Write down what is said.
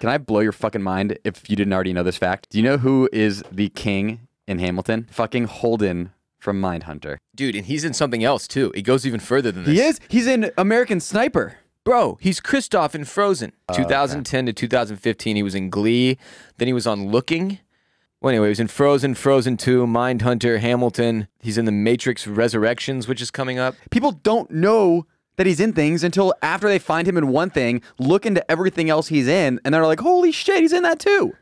Can I blow your fucking mind if you didn't already know this fact? Do you know who is the king in Hamilton? Fucking Holden from Mindhunter. Dude, and he's in something else too. It goes even further than this. He is. He's in American Sniper. Bro, he's Kristoff in Frozen. Oh, 2010 okay. to 2015, he was in Glee. Then he was on Looking. Well, anyway, he was in Frozen, Frozen 2, Mindhunter, Hamilton. He's in The Matrix Resurrections, which is coming up. People don't know that he's in things until after they find him in one thing, look into everything else he's in, and they're like, holy shit, he's in that too.